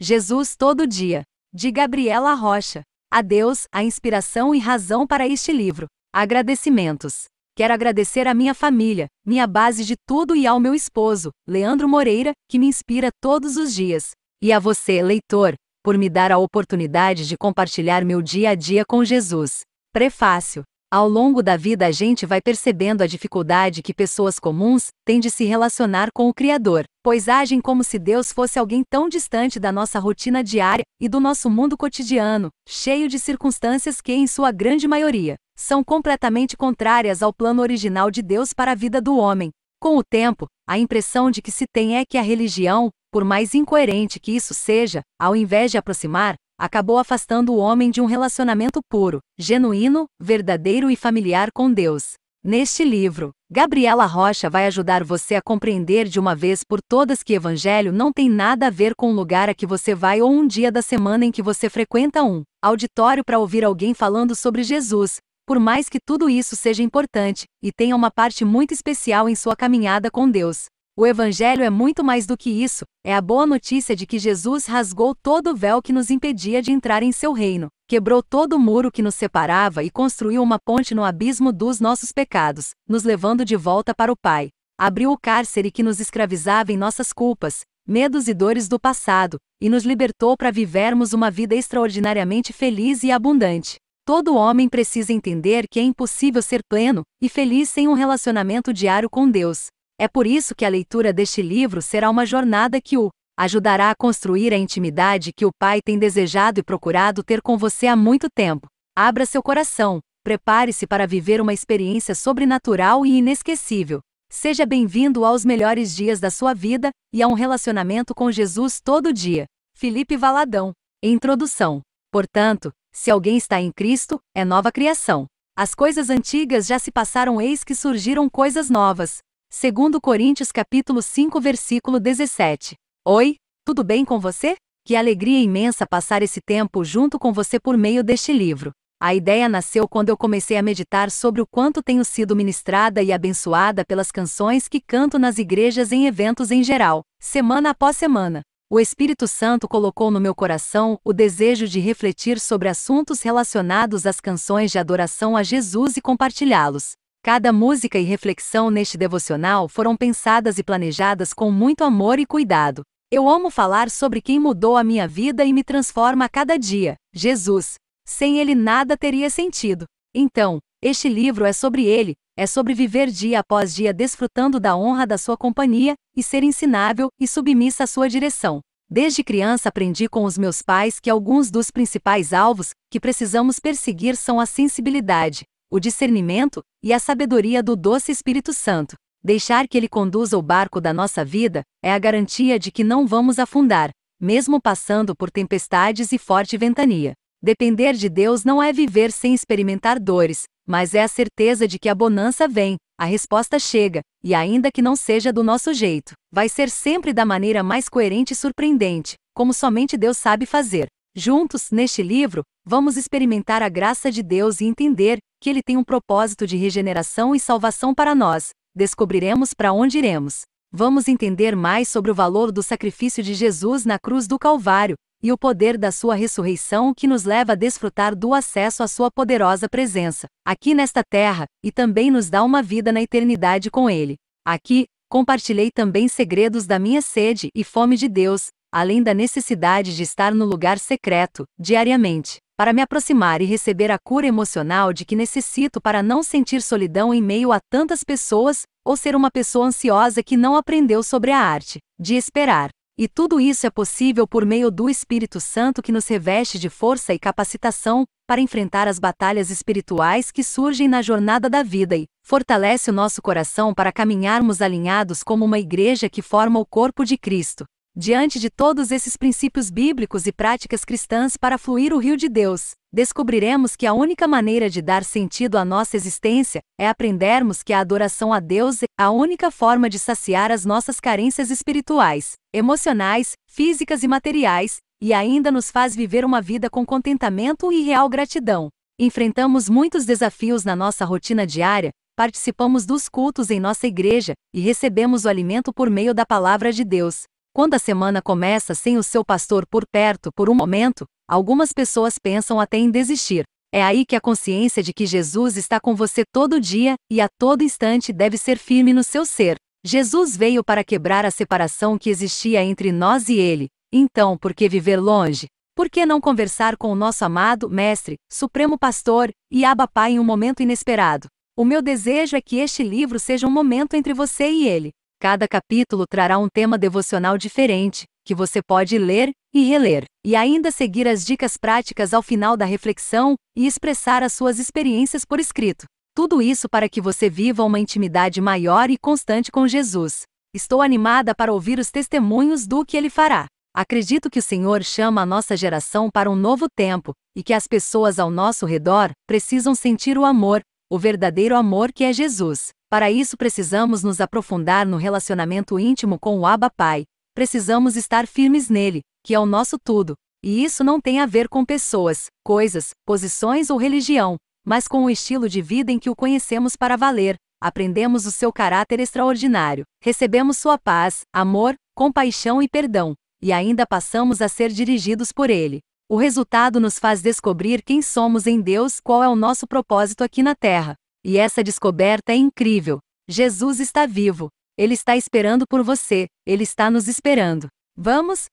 Jesus Todo Dia, de Gabriela Rocha. A Deus, a inspiração e razão para este livro. Agradecimentos. Quero agradecer à minha família, minha base de tudo e ao meu esposo, Leandro Moreira, que me inspira todos os dias. E a você, leitor, por me dar a oportunidade de compartilhar meu dia a dia com Jesus. Prefácio. Ao longo da vida a gente vai percebendo a dificuldade que pessoas comuns têm de se relacionar com o Criador, pois agem como se Deus fosse alguém tão distante da nossa rotina diária e do nosso mundo cotidiano, cheio de circunstâncias que, em sua grande maioria, são completamente contrárias ao plano original de Deus para a vida do homem. Com o tempo, a impressão de que se tem é que a religião, por mais incoerente que isso seja, ao invés de aproximar, acabou afastando o homem de um relacionamento puro, genuíno, verdadeiro e familiar com Deus. Neste livro, Gabriela Rocha vai ajudar você a compreender de uma vez por todas que evangelho não tem nada a ver com o lugar a que você vai ou um dia da semana em que você frequenta um auditório para ouvir alguém falando sobre Jesus. Por mais que tudo isso seja importante e tenha uma parte muito especial em sua caminhada com Deus, o Evangelho é muito mais do que isso, é a boa notícia de que Jesus rasgou todo o véu que nos impedia de entrar em seu reino, quebrou todo o muro que nos separava e construiu uma ponte no abismo dos nossos pecados, nos levando de volta para o Pai. Abriu o cárcere que nos escravizava em nossas culpas, medos e dores do passado, e nos libertou para vivermos uma vida extraordinariamente feliz e abundante. Todo homem precisa entender que é impossível ser pleno e feliz sem um relacionamento diário com Deus. É por isso que a leitura deste livro será uma jornada que o ajudará a construir a intimidade que o Pai tem desejado e procurado ter com você há muito tempo. Abra seu coração, prepare-se para viver uma experiência sobrenatural e inesquecível. Seja bem-vindo aos melhores dias da sua vida e a um relacionamento com Jesus todo dia. Felipe Valadão. Introdução. Portanto, se alguém está em Cristo, é nova criação. As coisas antigas já se passaram, eis que surgiram coisas novas. Segundo Coríntios capítulo 5 versículo 17. Oi, tudo bem com você? Que alegria imensa passar esse tempo junto com você por meio deste livro. A ideia nasceu quando eu comecei a meditar sobre o quanto tenho sido ministrada e abençoada pelas canções que canto nas igrejas em eventos em geral, semana após semana. O Espírito Santo colocou no meu coração o desejo de refletir sobre assuntos relacionados às canções de adoração a Jesus e compartilhá-los. Cada música e reflexão neste devocional foram pensadas e planejadas com muito amor e cuidado. Eu amo falar sobre quem mudou a minha vida e me transforma a cada dia: Jesus. Sem ele nada teria sentido. Então, este livro é sobre ele, é sobre viver dia após dia desfrutando da honra da sua companhia e ser ensinável e submissa à sua direção. Desde criança aprendi com os meus pais que alguns dos principais alvos que precisamos perseguir são a sensibilidade, o discernimento e a sabedoria do doce Espírito Santo. Deixar que ele conduza o barco da nossa vida é a garantia de que não vamos afundar, mesmo passando por tempestades e forte ventania. Depender de Deus não é viver sem experimentar dores, mas é a certeza de que a bonança vem, a resposta chega, e ainda que não seja do nosso jeito, vai ser sempre da maneira mais coerente e surpreendente, como somente Deus sabe fazer. Juntos, neste livro, vamos experimentar a graça de Deus e entender que Ele tem um propósito de regeneração e salvação para nós. Descobriremos para onde iremos. Vamos entender mais sobre o valor do sacrifício de Jesus na cruz do Calvário e o poder da Sua ressurreição que nos leva a desfrutar do acesso à Sua poderosa presença, aqui nesta terra, e também nos dá uma vida na eternidade com Ele. Aqui, compartilhei também segredos da minha sede e fome de Deus, além da necessidade de estar no lugar secreto, diariamente, para me aproximar e receber a cura emocional de que necessito para não sentir solidão em meio a tantas pessoas, ou ser uma pessoa ansiosa que não aprendeu sobre a arte de esperar. E tudo isso é possível por meio do Espírito Santo que nos reveste de força e capacitação para enfrentar as batalhas espirituais que surgem na jornada da vida e fortalece o nosso coração para caminharmos alinhados como uma igreja que forma o corpo de Cristo, Diante de todos esses princípios bíblicos e práticas cristãs para fluir o rio de Deus, descobriremos que a única maneira de dar sentido à nossa existência é aprendermos que a adoração a Deus é a única forma de saciar as nossas carências espirituais, emocionais, físicas e materiais, e ainda nos faz viver uma vida com contentamento e real gratidão. Enfrentamos muitos desafios na nossa rotina diária, participamos dos cultos em nossa igreja e recebemos o alimento por meio da palavra de Deus, quando a semana começa sem o seu pastor por perto por um momento, algumas pessoas pensam até em desistir. É aí que a consciência de que Jesus está com você todo dia e a todo instante deve ser firme no seu ser. Jesus veio para quebrar a separação que existia entre nós e ele. Então, por que viver longe? Por que não conversar com o nosso amado Mestre, Supremo Pastor e Abba Pai em um momento inesperado? O meu desejo é que este livro seja um momento entre você e ele. Cada capítulo trará um tema devocional diferente, que você pode ler e reler, e ainda seguir as dicas práticas ao final da reflexão e expressar as suas experiências por escrito. Tudo isso para que você viva uma intimidade maior e constante com Jesus. Estou animada para ouvir os testemunhos do que ele fará. Acredito que o Senhor chama a nossa geração para um novo tempo e que as pessoas ao nosso redor precisam sentir o amor, o verdadeiro amor que é Jesus. Para isso precisamos nos aprofundar no relacionamento íntimo com o Abba Pai. Precisamos estar firmes nele, que é o nosso tudo. E isso não tem a ver com pessoas, coisas, posições ou religião, mas com o estilo de vida em que o conhecemos para valer. Aprendemos o seu caráter extraordinário, recebemos sua paz, amor, compaixão e perdão, e ainda passamos a ser dirigidos por ele. O resultado nos faz descobrir quem somos em Deus, qual é o nosso propósito aqui na Terra. E essa descoberta é incrível. Jesus está vivo. Ele está esperando por você. Ele está nos esperando. Vamos?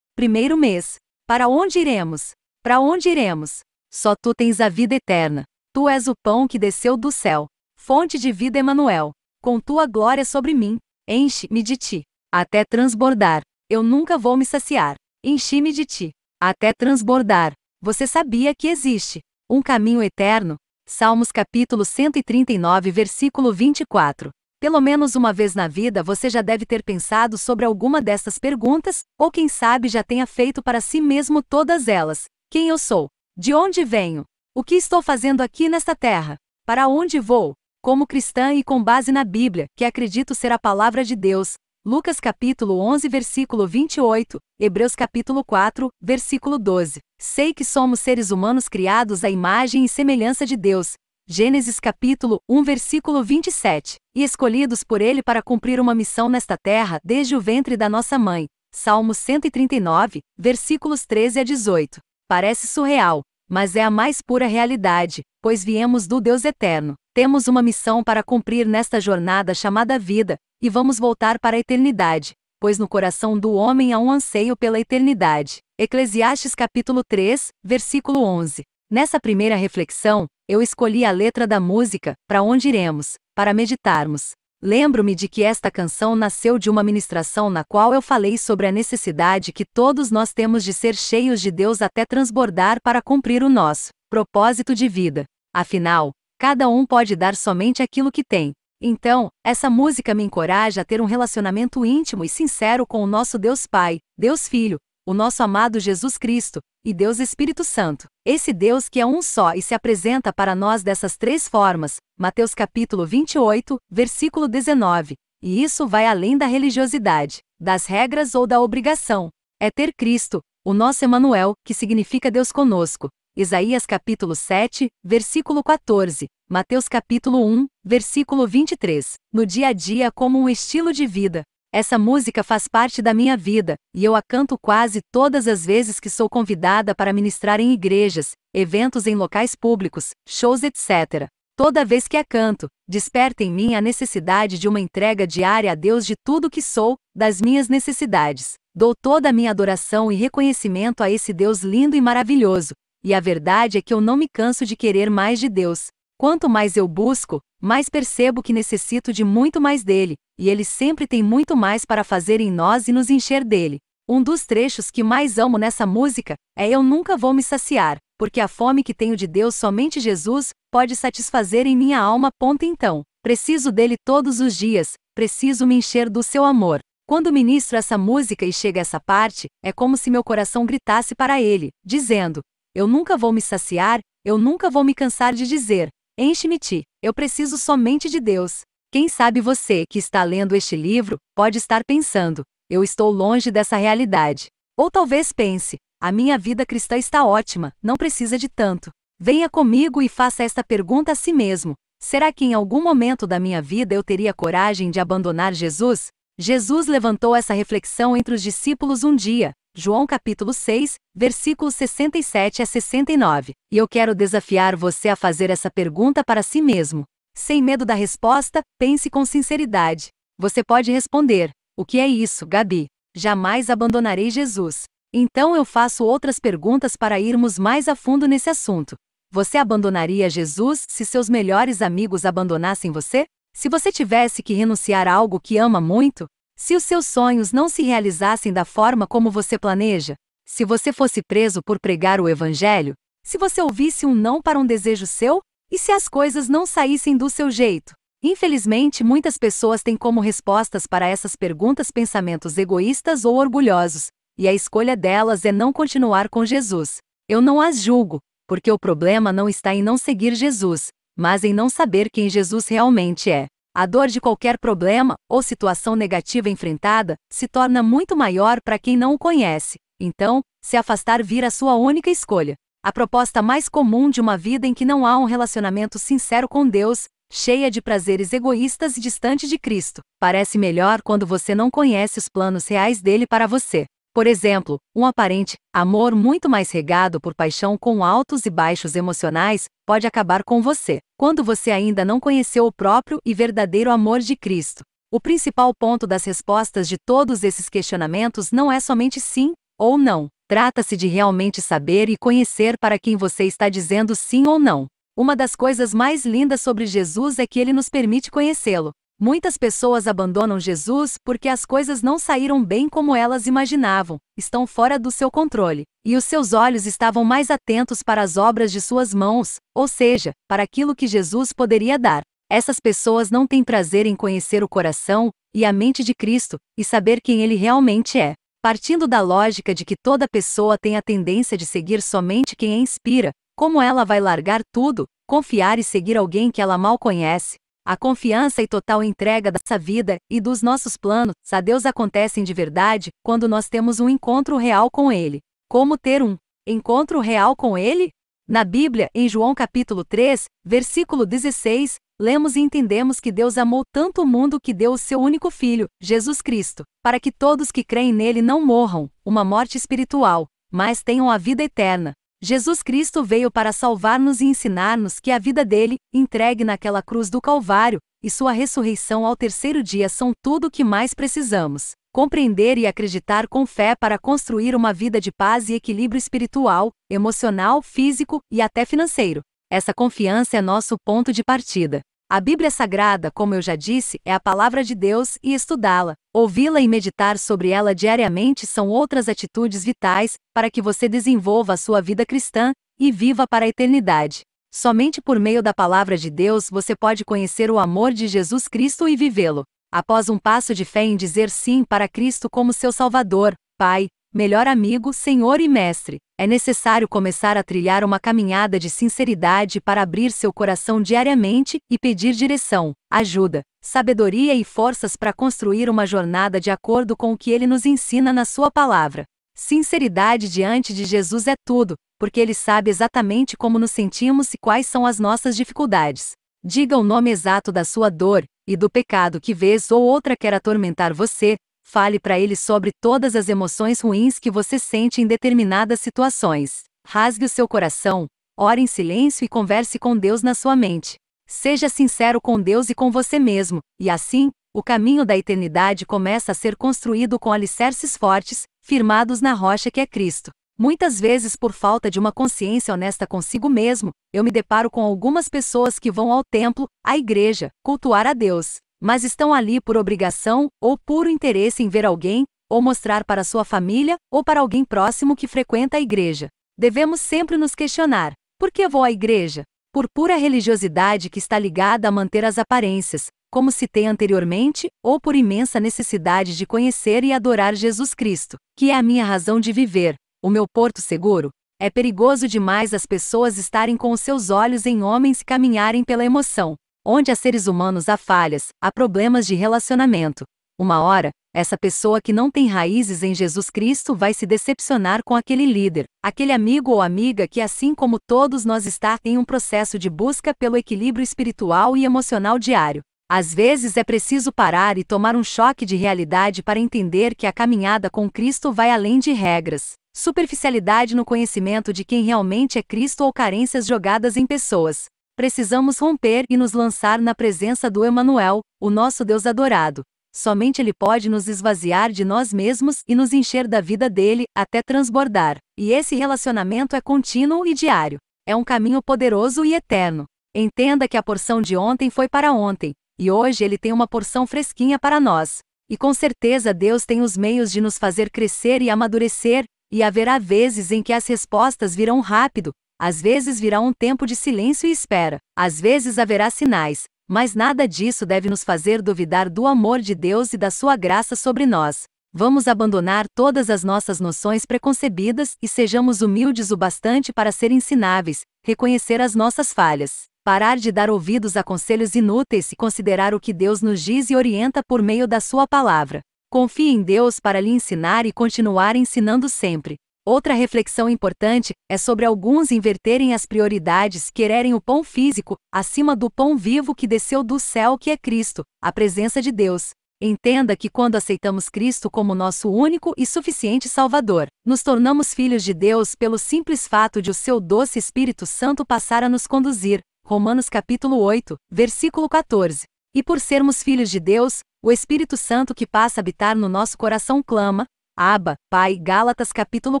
Primeiro mês. Para onde iremos? Para onde iremos? Só tu tens a vida eterna. Tu és o pão que desceu do céu. Fonte de vida, Emanuel. Com tua glória sobre mim, enche-me de ti, até transbordar. Eu nunca vou me saciar. Enchi-me de ti, até transbordar. Você sabia que existe um caminho eterno, Salmos capítulo 139, versículo 24. Pelo menos uma vez na vida você já deve ter pensado sobre alguma dessas perguntas, ou quem sabe já tenha feito para si mesmo todas elas: Quem eu sou? De onde venho? O que estou fazendo aqui nesta terra? Para onde vou? Como cristã e com base na Bíblia, que acredito ser a palavra de Deus, Lucas capítulo 11 versículo 28, Hebreus capítulo 4, versículo 12. Sei que somos seres humanos criados à imagem e semelhança de Deus. Gênesis capítulo 1 versículo 27. E escolhidos por ele para cumprir uma missão nesta terra desde o ventre da nossa mãe. Salmo 139, versículos 13 a 18. Parece surreal, mas é a mais pura realidade, pois viemos do Deus eterno. Temos uma missão para cumprir nesta jornada chamada vida, e vamos voltar para a eternidade, pois no coração do homem há um anseio pela eternidade. Eclesiastes capítulo 3, versículo 11. Nessa primeira reflexão, eu escolhi a letra da música, Para onde iremos, para meditarmos. Lembro-me de que esta canção nasceu de uma ministração na qual eu falei sobre a necessidade que todos nós temos de ser cheios de Deus até transbordar para cumprir o nosso propósito de vida. Afinal, cada um pode dar somente aquilo que tem. Então, essa música me encoraja a ter um relacionamento íntimo e sincero com o nosso Deus Pai, Deus Filho o nosso amado Jesus Cristo, e Deus Espírito Santo. Esse Deus que é um só e se apresenta para nós dessas três formas, Mateus capítulo 28, versículo 19. E isso vai além da religiosidade, das regras ou da obrigação. É ter Cristo, o nosso Emanuel, que significa Deus conosco. Isaías capítulo 7, versículo 14, Mateus capítulo 1, versículo 23. No dia a dia como um estilo de vida, essa música faz parte da minha vida, e eu a canto quase todas as vezes que sou convidada para ministrar em igrejas, eventos em locais públicos, shows, etc. Toda vez que a canto, desperta em mim a necessidade de uma entrega diária a Deus de tudo que sou, das minhas necessidades. Dou toda a minha adoração e reconhecimento a esse Deus lindo e maravilhoso, e a verdade é que eu não me canso de querer mais de Deus. Quanto mais eu busco, mais percebo que necessito de muito mais dele, e ele sempre tem muito mais para fazer em nós e nos encher dele. Um dos trechos que mais amo nessa música é Eu Nunca Vou Me Saciar, porque a fome que tenho de Deus somente Jesus pode satisfazer em minha alma. Ponto então. Preciso dele todos os dias, preciso me encher do seu amor. Quando ministro essa música e chega essa parte, é como se meu coração gritasse para ele, dizendo: Eu nunca vou me saciar, eu nunca vou me cansar de dizer, Enche-me-te, eu preciso somente de Deus. Quem sabe você que está lendo este livro pode estar pensando: eu estou longe dessa realidade. Ou talvez pense: a minha vida cristã está ótima, não precisa de tanto. Venha comigo e faça esta pergunta a si mesmo: será que em algum momento da minha vida eu teria coragem de abandonar Jesus? Jesus levantou essa reflexão entre os discípulos um dia, João capítulo 6, versículos 67 a 69. E eu quero desafiar você a fazer essa pergunta para si mesmo. Sem medo da resposta, pense com sinceridade. Você pode responder: O que é isso, Gabi? Jamais abandonarei Jesus. Então eu faço outras perguntas para irmos mais a fundo nesse assunto. Você abandonaria Jesus se seus melhores amigos abandonassem você? Se você tivesse que renunciar a algo que ama muito, se os seus sonhos não se realizassem da forma como você planeja, se você fosse preso por pregar o Evangelho, se você ouvisse um não para um desejo seu, e se as coisas não saíssem do seu jeito. Infelizmente, muitas pessoas têm como respostas para essas perguntas pensamentos egoístas ou orgulhosos, e a escolha delas é não continuar com Jesus. Eu não as julgo, porque o problema não está em não seguir Jesus, mas em não saber quem Jesus realmente é. A dor de qualquer problema ou situação negativa enfrentada se torna muito maior para quem não o conhece. Então, se afastar vira sua única escolha. A proposta mais comum de uma vida em que não há um relacionamento sincero com Deus, cheia de prazeres egoístas e distante de Cristo. Parece melhor quando você não conhece os planos reais dele para você. Por exemplo, um aparente amor muito mais regado por paixão com altos e baixos emocionais pode acabar com você, quando você ainda não conheceu o próprio e verdadeiro amor de Cristo. O principal ponto das respostas de todos esses questionamentos não é somente sim ou não. Trata-se de realmente saber e conhecer para quem você está dizendo sim ou não. Uma das coisas mais lindas sobre Jesus é que ele nos permite conhecê-lo. Muitas pessoas abandonam Jesus porque as coisas não saíram bem como elas imaginavam, estão fora do seu controle, e os seus olhos estavam mais atentos para as obras de suas mãos, ou seja, para aquilo que Jesus poderia dar. Essas pessoas não têm prazer em conhecer o coração e a mente de Cristo e saber quem ele realmente é. Partindo da lógica de que toda pessoa tem a tendência de seguir somente quem a inspira, como ela vai largar tudo, confiar e seguir alguém que ela mal conhece, a confiança e total entrega dessa vida e dos nossos planos a Deus acontecem de verdade quando nós temos um encontro real com Ele. Como ter um encontro real com Ele? Na Bíblia, em João capítulo 3, versículo 16, lemos e entendemos que Deus amou tanto o mundo que deu o seu único filho, Jesus Cristo, para que todos que creem nele não morram, uma morte espiritual, mas tenham a vida eterna. Jesus Cristo veio para salvar-nos e ensinar-nos que a vida dele, entregue naquela cruz do Calvário, e sua ressurreição ao terceiro dia são tudo o que mais precisamos. Compreender e acreditar com fé para construir uma vida de paz e equilíbrio espiritual, emocional, físico e até financeiro. Essa confiança é nosso ponto de partida. A Bíblia Sagrada, como eu já disse, é a palavra de Deus e estudá-la, ouvi-la e meditar sobre ela diariamente são outras atitudes vitais para que você desenvolva a sua vida cristã e viva para a eternidade. Somente por meio da palavra de Deus você pode conhecer o amor de Jesus Cristo e vivê-lo. Após um passo de fé em dizer sim para Cristo como seu Salvador, Pai, melhor amigo, senhor e mestre, é necessário começar a trilhar uma caminhada de sinceridade para abrir seu coração diariamente e pedir direção, ajuda, sabedoria e forças para construir uma jornada de acordo com o que ele nos ensina na sua palavra. Sinceridade diante de Jesus é tudo, porque ele sabe exatamente como nos sentimos e quais são as nossas dificuldades. Diga o nome exato da sua dor e do pecado que vez ou outra quer atormentar você, Fale para ele sobre todas as emoções ruins que você sente em determinadas situações. Rasgue o seu coração, ore em silêncio e converse com Deus na sua mente. Seja sincero com Deus e com você mesmo, e assim, o caminho da eternidade começa a ser construído com alicerces fortes, firmados na rocha que é Cristo. Muitas vezes, por falta de uma consciência honesta consigo mesmo, eu me deparo com algumas pessoas que vão ao templo, à igreja, cultuar a Deus mas estão ali por obrigação ou puro interesse em ver alguém, ou mostrar para sua família ou para alguém próximo que frequenta a igreja. Devemos sempre nos questionar: por que vou à igreja? Por pura religiosidade que está ligada a manter as aparências, como citei anteriormente, ou por imensa necessidade de conhecer e adorar Jesus Cristo, que é a minha razão de viver, o meu porto seguro. É perigoso demais as pessoas estarem com os seus olhos em homens e caminharem pela emoção Onde há seres humanos há falhas, há problemas de relacionamento. Uma hora, essa pessoa que não tem raízes em Jesus Cristo vai se decepcionar com aquele líder, aquele amigo ou amiga que, assim como todos nós, está em um processo de busca pelo equilíbrio espiritual e emocional diário. Às vezes é preciso parar e tomar um choque de realidade para entender que a caminhada com Cristo vai além de regras, superficialidade no conhecimento de quem realmente é Cristo ou carências jogadas em pessoas. Precisamos romper e nos lançar na presença do Emanuel, o nosso Deus adorado. Somente Ele pode nos esvaziar de nós mesmos e nos encher da vida dele até transbordar. E esse relacionamento é contínuo e diário. É um caminho poderoso e eterno. Entenda que a porção de ontem foi para ontem, e hoje Ele tem uma porção fresquinha para nós. E com certeza Deus tem os meios de nos fazer crescer e amadurecer, e haverá vezes em que as respostas virão rápido, às vezes virá um tempo de silêncio e espera, às vezes haverá sinais, mas nada disso deve nos fazer duvidar do amor de Deus e da sua graça sobre nós. Vamos abandonar todas as nossas noções preconcebidas e sejamos humildes o bastante para ser ensináveis, reconhecer as nossas falhas, parar de dar ouvidos a conselhos inúteis e considerar o que Deus nos diz e orienta por meio da Sua palavra. Confie em Deus para lhe ensinar e continuar ensinando sempre. Outra reflexão importante é sobre alguns inverterem as prioridades, quererem o pão físico acima do pão vivo que desceu do céu, que é Cristo, a presença de Deus. Entenda que quando aceitamos Cristo como nosso único e suficiente Salvador, nos tornamos filhos de Deus pelo simples fato de o seu doce Espírito Santo passar a nos conduzir. Romanos capítulo 8, versículo 14. E por sermos filhos de Deus, o Espírito Santo que passa a habitar no nosso coração clama: Aba, Pai, Gálatas capítulo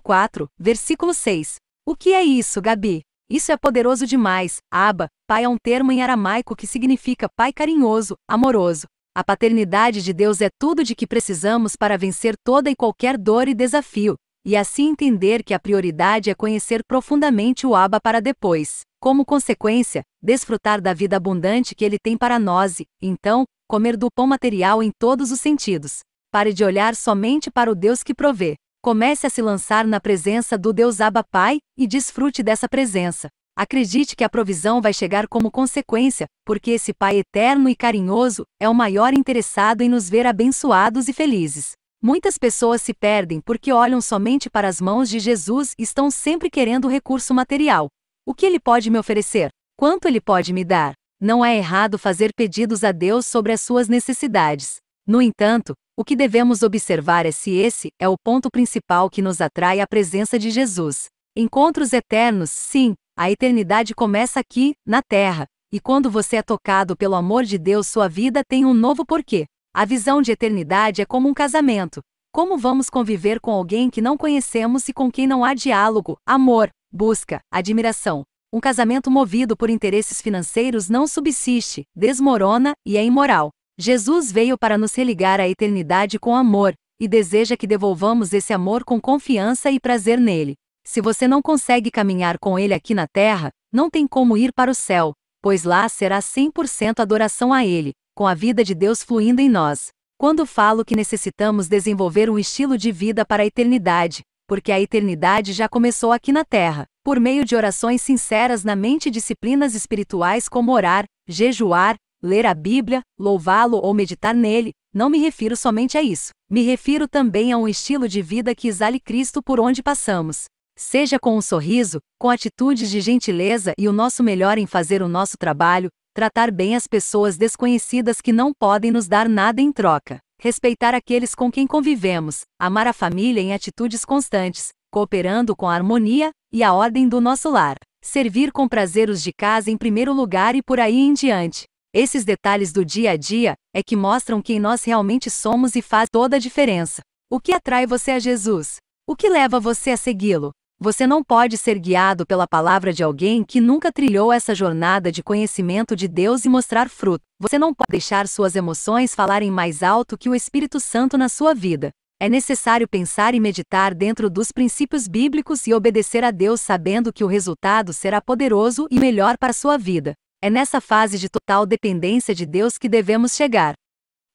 4, versículo 6. O que é isso, Gabi? Isso é poderoso demais. Aba, Pai é um termo em aramaico que significa Pai carinhoso, amoroso. A paternidade de Deus é tudo de que precisamos para vencer toda e qualquer dor e desafio, e assim entender que a prioridade é conhecer profundamente o Aba para depois, como consequência, desfrutar da vida abundante que ele tem para nós e, então, comer do pão material em todos os sentidos. Pare de olhar somente para o Deus que provê. Comece a se lançar na presença do Deus Abba Pai e desfrute dessa presença. Acredite que a provisão vai chegar como consequência, porque esse Pai eterno e carinhoso é o maior interessado em nos ver abençoados e felizes. Muitas pessoas se perdem porque olham somente para as mãos de Jesus e estão sempre querendo recurso material. O que ele pode me oferecer? Quanto ele pode me dar? Não é errado fazer pedidos a Deus sobre as suas necessidades. No entanto, o que devemos observar é se esse é o ponto principal que nos atrai à presença de Jesus. Encontros eternos, sim, a eternidade começa aqui, na Terra, e quando você é tocado pelo amor de Deus, sua vida tem um novo porquê. A visão de eternidade é como um casamento. Como vamos conviver com alguém que não conhecemos e com quem não há diálogo, amor, busca, admiração? Um casamento movido por interesses financeiros não subsiste, desmorona e é imoral. Jesus veio para nos religar à eternidade com amor, e deseja que devolvamos esse amor com confiança e prazer nele. Se você não consegue caminhar com ele aqui na terra, não tem como ir para o céu, pois lá será 100% adoração a ele, com a vida de Deus fluindo em nós. Quando falo que necessitamos desenvolver um estilo de vida para a eternidade, porque a eternidade já começou aqui na terra, por meio de orações sinceras na mente e disciplinas espirituais como orar, jejuar, ler a Bíblia, louvá-lo ou meditar nele, não me refiro somente a isso. Me refiro também a um estilo de vida que exale Cristo por onde passamos. Seja com um sorriso, com atitudes de gentileza e o nosso melhor em fazer o nosso trabalho, tratar bem as pessoas desconhecidas que não podem nos dar nada em troca, respeitar aqueles com quem convivemos, amar a família em atitudes constantes, cooperando com a harmonia e a ordem do nosso lar, servir com prazer os de casa em primeiro lugar e por aí em diante. Esses detalhes do dia a dia é que mostram quem nós realmente somos e faz toda a diferença. O que atrai você a Jesus? O que leva você a segui-lo? Você não pode ser guiado pela palavra de alguém que nunca trilhou essa jornada de conhecimento de Deus e mostrar fruto. Você não pode deixar suas emoções falarem mais alto que o Espírito Santo na sua vida. É necessário pensar e meditar dentro dos princípios bíblicos e obedecer a Deus sabendo que o resultado será poderoso e melhor para sua vida. É nessa fase de total dependência de Deus que devemos chegar.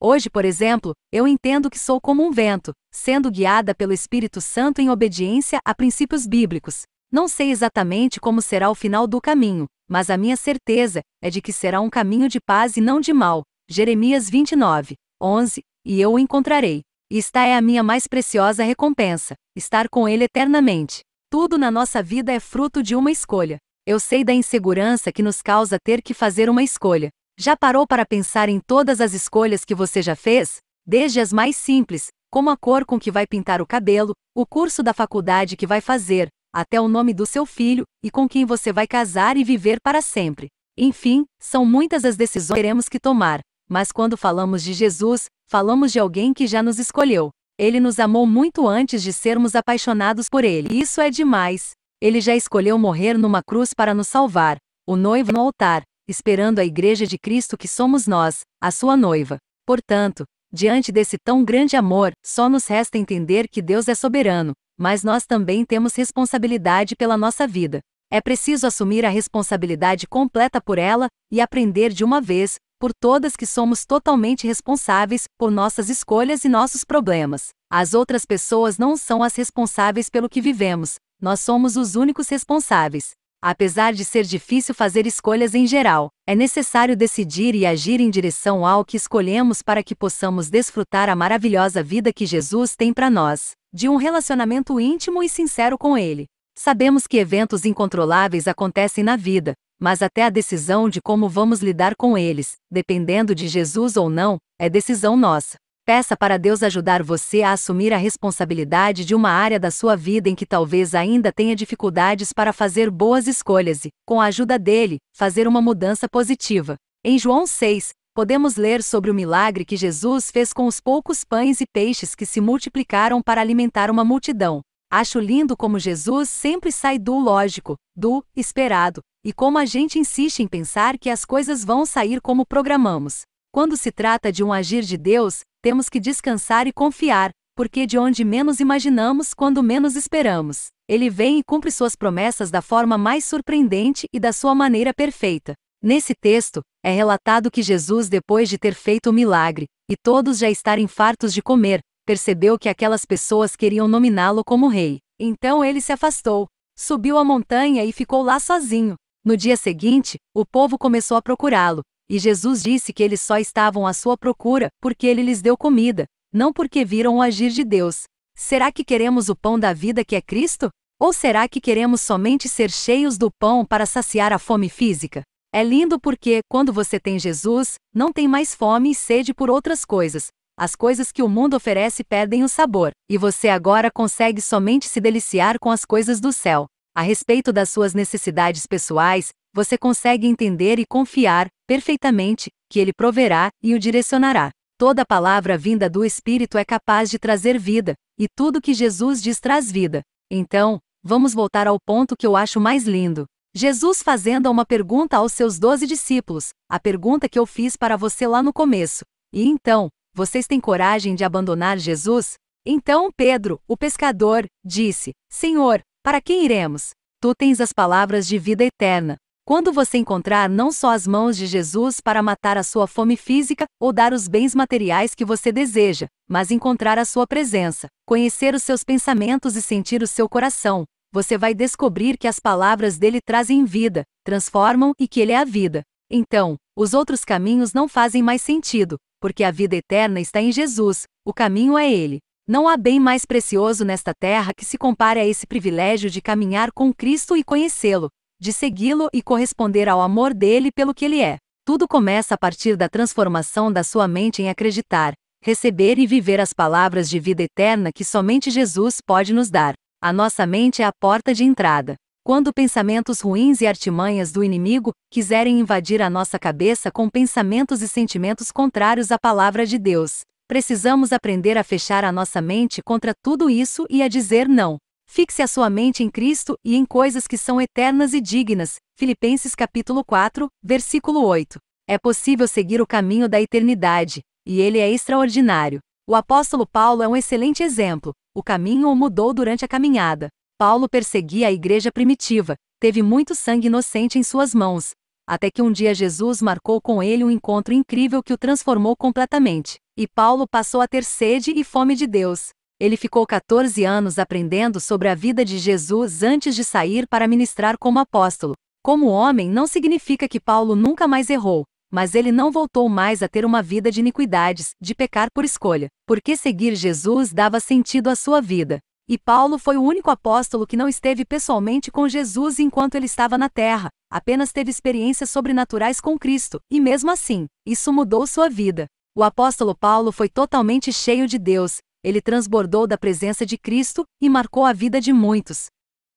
Hoje, por exemplo, eu entendo que sou como um vento, sendo guiada pelo Espírito Santo em obediência a princípios bíblicos. Não sei exatamente como será o final do caminho, mas a minha certeza é de que será um caminho de paz e não de mal. Jeremias 29, 11, e eu o encontrarei. E esta é a minha mais preciosa recompensa, estar com ele eternamente. Tudo na nossa vida é fruto de uma escolha. Eu sei da insegurança que nos causa ter que fazer uma escolha. Já parou para pensar em todas as escolhas que você já fez? Desde as mais simples, como a cor com que vai pintar o cabelo, o curso da faculdade que vai fazer, até o nome do seu filho e com quem você vai casar e viver para sempre. Enfim, são muitas as decisões que teremos que tomar, mas quando falamos de Jesus, falamos de alguém que já nos escolheu. Ele nos amou muito antes de sermos apaixonados por ele. Isso é demais. Ele já escolheu morrer numa cruz para nos salvar, o noivo no altar, esperando a Igreja de Cristo que somos nós, a sua noiva. Portanto, diante desse tão grande amor, só nos resta entender que Deus é soberano, mas nós também temos responsabilidade pela nossa vida. É preciso assumir a responsabilidade completa por ela e aprender de uma vez por todas que somos totalmente responsáveis por nossas escolhas e nossos problemas. As outras pessoas não são as responsáveis pelo que vivemos, nós somos os únicos responsáveis. Apesar de ser difícil fazer escolhas em geral, é necessário decidir e agir em direção ao que escolhemos para que possamos desfrutar a maravilhosa vida que Jesus tem para nós, de um relacionamento íntimo e sincero com Ele. Sabemos que eventos incontroláveis acontecem na vida, mas até a decisão de como vamos lidar com eles, dependendo de Jesus ou não, é decisão nossa. Peça para Deus ajudar você a assumir a responsabilidade de uma área da sua vida em que talvez ainda tenha dificuldades para fazer boas escolhas e, com a ajuda dele, fazer uma mudança positiva. Em João 6, podemos ler sobre o milagre que Jesus fez com os poucos pães e peixes que se multiplicaram para alimentar uma multidão. Acho lindo como Jesus sempre sai do lógico, do esperado, e como a gente insiste em pensar que as coisas vão sair como programamos. Quando se trata de um agir de Deus, temos que descansar e confiar, porque de onde menos imaginamos, quando menos esperamos, ele vem e cumpre suas promessas da forma mais surpreendente e da sua maneira perfeita. Nesse texto, é relatado que Jesus, depois de ter feito o milagre, e todos já estarem fartos de comer, percebeu que aquelas pessoas queriam nominá-lo como rei. Então ele se afastou, subiu a montanha e ficou lá sozinho. No dia seguinte, o povo começou a procurá-lo, e Jesus disse que eles só estavam à sua procura porque ele lhes deu comida, não porque viram o agir de Deus. Será que queremos o pão da vida que é Cristo? Ou será que queremos somente ser cheios do pão para saciar a fome física? É lindo porque, quando você tem Jesus, não tem mais fome e sede por outras coisas. As coisas que o mundo oferece perdem o sabor, e você agora consegue somente se deliciar com as coisas do céu. A respeito das suas necessidades pessoais, você consegue entender e confiar, perfeitamente, que Ele proverá e o direcionará. Toda palavra vinda do Espírito é capaz de trazer vida, e tudo que Jesus diz traz vida. Então, vamos voltar ao ponto que eu acho mais lindo. Jesus fazendo uma pergunta aos seus doze discípulos, a pergunta que eu fiz para você lá no começo. E então, vocês têm coragem de abandonar Jesus? Então Pedro, o pescador, disse: Senhor, para quem iremos? Tu tens as palavras de vida eterna. Quando você encontrar não só as mãos de Jesus para matar a sua fome física ou dar os bens materiais que você deseja, mas encontrar a sua presença, conhecer os seus pensamentos e sentir o seu coração, você vai descobrir que as palavras dele trazem vida, transformam e que ele é a vida. Então, os outros caminhos não fazem mais sentido, porque a vida eterna está em Jesus, o caminho é ele. Não há bem mais precioso nesta terra que se compare a esse privilégio de caminhar com Cristo e conhecê-lo, de segui-lo e corresponder ao amor dele pelo que ele é. Tudo começa a partir da transformação da sua mente em acreditar, receber e viver as palavras de vida eterna que somente Jesus pode nos dar. A nossa mente é a porta de entrada. Quando pensamentos ruins e artimanhas do inimigo quiserem invadir a nossa cabeça com pensamentos e sentimentos contrários à palavra de Deus, precisamos aprender a fechar a nossa mente contra tudo isso e a dizer não. Fixe a sua mente em Cristo e em coisas que são eternas e dignas. Filipenses capítulo 4, versículo 8. É possível seguir o caminho da eternidade, e ele é extraordinário. O apóstolo Paulo é um excelente exemplo. O caminho o mudou durante a caminhada. Paulo perseguia a igreja primitiva, teve muito sangue inocente em suas mãos, até que um dia Jesus marcou com ele um encontro incrível que o transformou completamente. E Paulo passou a ter sede e fome de Deus ele ficou 14 anos aprendendo sobre a vida de Jesus antes de sair para ministrar como apóstolo. Como homem, não significa que Paulo nunca mais errou, mas ele não voltou mais a ter uma vida de iniquidades, de pecar por escolha, porque seguir Jesus dava sentido à sua vida. E Paulo foi o único apóstolo que não esteve pessoalmente com Jesus enquanto ele estava na terra, apenas teve experiências sobrenaturais com Cristo, e mesmo assim, isso mudou sua vida. O apóstolo Paulo foi totalmente cheio de Deus, ele transbordou da presença de Cristo e marcou a vida de muitos.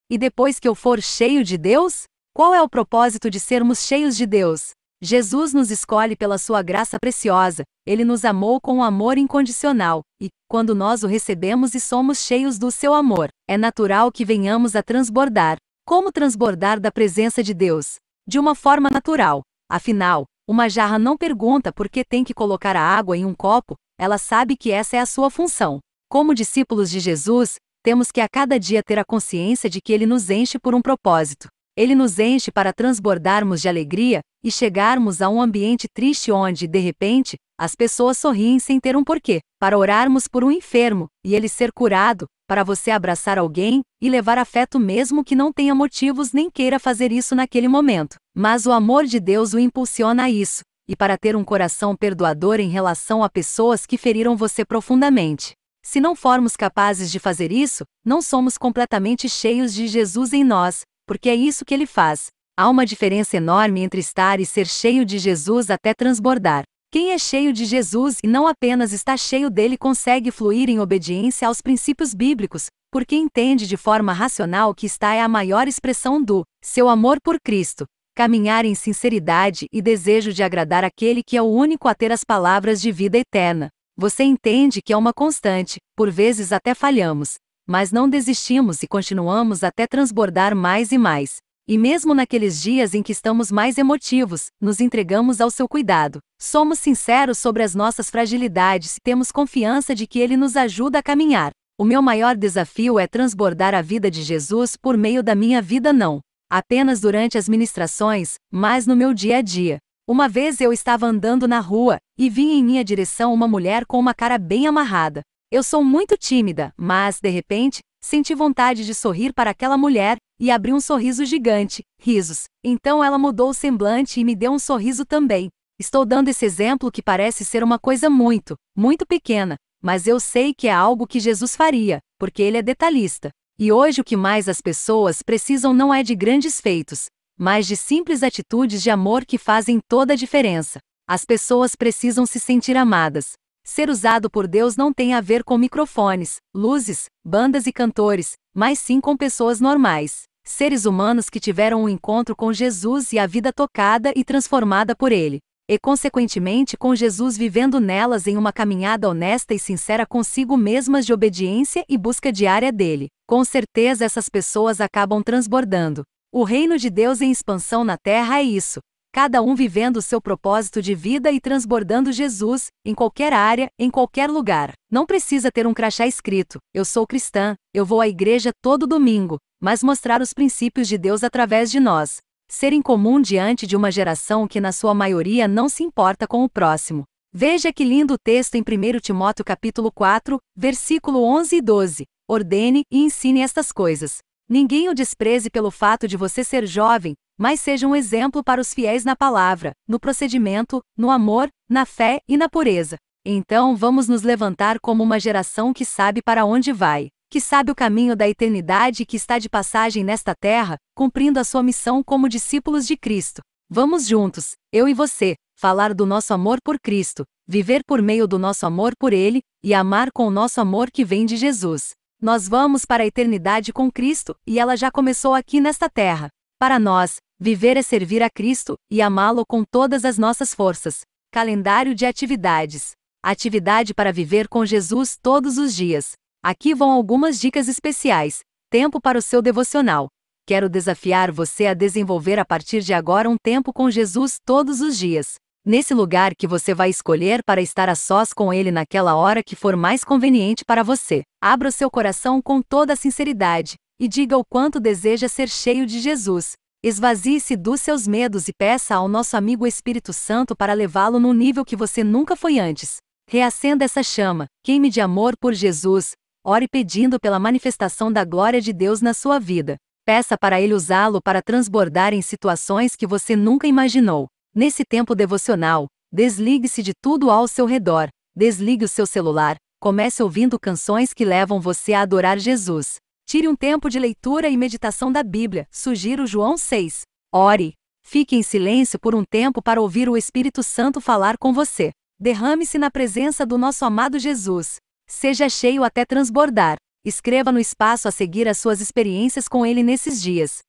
E depois que eu for cheio de Deus? Qual é o propósito de sermos cheios de Deus? Jesus nos escolhe pela sua graça preciosa, ele nos amou com um amor incondicional, e, quando nós o recebemos e somos cheios do seu amor, é natural que venhamos a transbordar. Como transbordar da presença de Deus? De uma forma natural. Afinal, uma jarra não pergunta por que tem que colocar a água em um copo, ela sabe que essa é a sua função. Como discípulos de Jesus, temos que a cada dia ter a consciência de que ele nos enche por um propósito. Ele nos enche para transbordarmos de alegria e chegarmos a um ambiente triste onde, de repente, as pessoas sorriem sem ter um porquê, para orarmos por um enfermo e ele ser curado, para você abraçar alguém e levar afeto mesmo que não tenha motivos nem queira fazer isso naquele momento. Mas o amor de Deus o impulsiona a isso, e para ter um coração perdoador em relação a pessoas que feriram você profundamente. Se não formos capazes de fazer isso, não somos completamente cheios de Jesus em nós, porque é isso que ele faz. Há uma diferença enorme entre estar e ser cheio de Jesus até transbordar. Quem é cheio de Jesus e não apenas está cheio dele consegue fluir em obediência aos princípios bíblicos, porque entende de forma racional que está é a maior expressão do seu amor por Cristo caminhar em sinceridade e desejo de agradar aquele que é o único a ter as palavras de vida eterna. Você entende que é uma constante, por vezes até falhamos, mas não desistimos e continuamos até transbordar mais e mais. E mesmo naqueles dias em que estamos mais emotivos, nos entregamos ao seu cuidado. Somos sinceros sobre as nossas fragilidades e temos confiança de que ele nos ajuda a caminhar. O meu maior desafio é transbordar a vida de Jesus por meio da minha vida, não apenas durante as ministrações, mas no meu dia a dia. Uma vez eu estava andando na rua e vi em minha direção uma mulher com uma cara bem amarrada. Eu sou muito tímida, mas, de repente, senti vontade de sorrir para aquela mulher e abri um sorriso gigante, risos. Então ela mudou o semblante e me deu um sorriso também. Estou dando esse exemplo que parece ser uma coisa muito, muito pequena, mas eu sei que é algo que Jesus faria, porque ele é detalhista. E hoje o que mais as pessoas precisam não é de grandes feitos, mas de simples atitudes de amor que fazem toda a diferença. As pessoas precisam se sentir amadas. Ser usado por Deus não tem a ver com microfones, luzes, bandas e cantores, mas sim com pessoas normais, seres humanos que tiveram um encontro com Jesus e a vida tocada e transformada por ele e consequentemente com Jesus vivendo nelas em uma caminhada honesta e sincera consigo mesmas de obediência e busca diária dele. Com certeza essas pessoas acabam transbordando. O reino de Deus em expansão na terra é isso. Cada um vivendo o seu propósito de vida e transbordando Jesus, em qualquer área, em qualquer lugar. Não precisa ter um crachá escrito, eu sou cristã, eu vou à igreja todo domingo, mas mostrar os princípios de Deus através de nós ser incomum diante de uma geração que na sua maioria não se importa com o próximo. Veja que lindo texto em 1 Timóteo capítulo 4, versículo 11 e 12. Ordene e ensine estas coisas. Ninguém o despreze pelo fato de você ser jovem, mas seja um exemplo para os fiéis na palavra, no procedimento, no amor, na fé e na pureza. Então vamos nos levantar como uma geração que sabe para onde vai que sabe o caminho da eternidade e que está de passagem nesta terra, cumprindo a sua missão como discípulos de Cristo. Vamos juntos, eu e você, falar do nosso amor por Cristo, viver por meio do nosso amor por Ele e amar com o nosso amor que vem de Jesus. Nós vamos para a eternidade com Cristo e ela já começou aqui nesta terra. Para nós, viver é servir a Cristo e amá-lo com todas as nossas forças. Calendário de atividades. Atividade para viver com Jesus todos os dias. Aqui vão algumas dicas especiais. Tempo para o seu devocional. Quero desafiar você a desenvolver a partir de agora um tempo com Jesus todos os dias. Nesse lugar que você vai escolher para estar a sós com Ele naquela hora que for mais conveniente para você. Abra o seu coração com toda a sinceridade e diga o quanto deseja ser cheio de Jesus. Esvazie-se dos seus medos e peça ao nosso amigo Espírito Santo para levá-lo num nível que você nunca foi antes. Reacenda essa chama, queime de amor por Jesus, Ore pedindo pela manifestação da glória de Deus na sua vida. Peça para Ele usá-lo para transbordar em situações que você nunca imaginou. Nesse tempo devocional, desligue-se de tudo ao seu redor, desligue o seu celular, comece ouvindo canções que levam você a adorar Jesus. Tire um tempo de leitura e meditação da Bíblia, sugiro João 6. Ore. Fique em silêncio por um tempo para ouvir o Espírito Santo falar com você. Derrame-se na presença do nosso amado Jesus. Seja cheio até transbordar. Escreva no espaço a seguir as suas experiências com ele nesses dias.